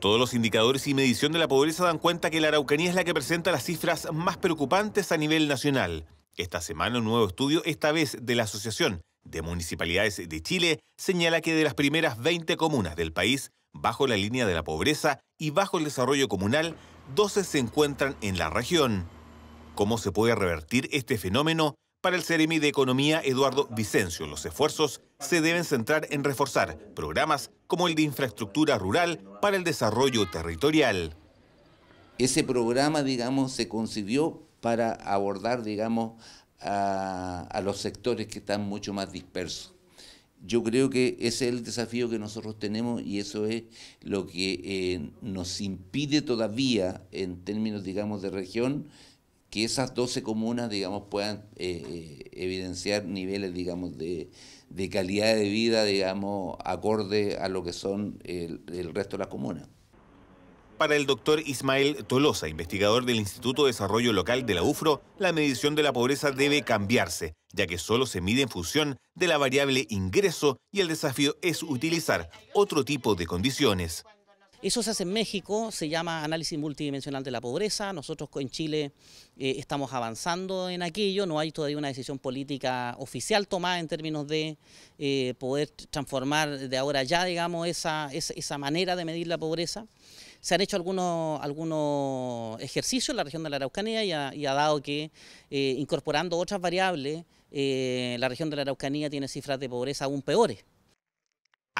Todos los indicadores y medición de la pobreza dan cuenta que la Araucanía es la que presenta las cifras más preocupantes a nivel nacional. Esta semana un nuevo estudio, esta vez de la Asociación de Municipalidades de Chile, señala que de las primeras 20 comunas del país, bajo la línea de la pobreza y bajo el desarrollo comunal, 12 se encuentran en la región. ¿Cómo se puede revertir este fenómeno? Para el CEREMI de Economía, Eduardo Vicencio, los esfuerzos se deben centrar en reforzar programas como el de infraestructura rural para el desarrollo territorial. Ese programa, digamos, se concibió para abordar, digamos, a, los sectores que están mucho más dispersos. Yo creo que ese es el desafío que nosotros tenemos y eso es lo que eh, nos impide todavía, en términos, digamos, de región, que esas 12 comunas, digamos, puedan eh, eh, evidenciar niveles, digamos, de, calidad de vida, digamos, acorde a lo que son el, el resto de las comunas para el doctor Ismael Tolosa, investigador del Instituto de Desarrollo Local de la UFRO, la medición de la pobreza debe cambiarse, ya que solo se mide en función de la variable ingreso y el desafío es utilizar otro tipo de condiciones. Eso se hace en México, se llama análisis multidimensional de la pobreza. Nosotros en Chile eh, estamos avanzando en aquello, no hay todavía una decisión política oficial tomada en términos de eh, poder transformar de ahora ya, digamos, esa, esa, manera de medir la pobreza se han hecho algunos, algunos ejercicios en la región de la Araucanía y ha, dado que eh, incorporando otras variables, la región de la Araucanía tiene cifras de pobreza aún peores.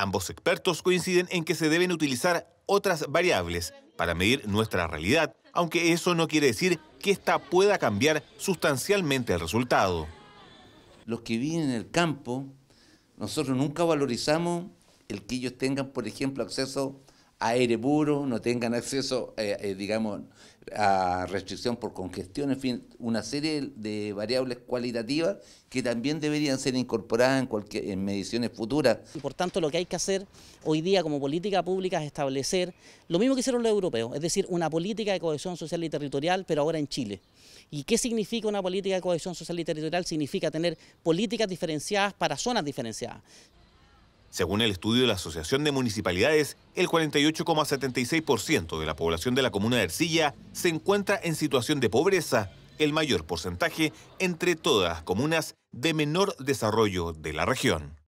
Ambos expertos coinciden en que se deben utilizar otras variables para medir nuestra realidad, aunque eso no quiere decir que ésta pueda cambiar sustancialmente el resultado. Los que viven en el campo, nosotros nunca valorizamos el que ellos tengan, por ejemplo, acceso aire puro, no tengan acceso, eh, eh, digamos, a restricción por congestión, en fin, una serie de variables cualitativas que también deberían ser incorporadas en, cualquier, en mediciones futuras. Y por tanto, lo que hay que hacer hoy día como política pública es establecer lo mismo que hicieron los europeos, es decir, una política de cohesión social y territorial, pero ahora en Chile. ¿Y qué significa una política de cohesión social y territorial? Significa tener políticas diferenciadas para zonas diferenciadas. Según el estudio de la Asociación de Municipalidades, el 48,76% de la población de la comuna de Ercilla se encuentra en situación de pobreza, el mayor porcentaje entre todas las comunas de menor desarrollo de la región.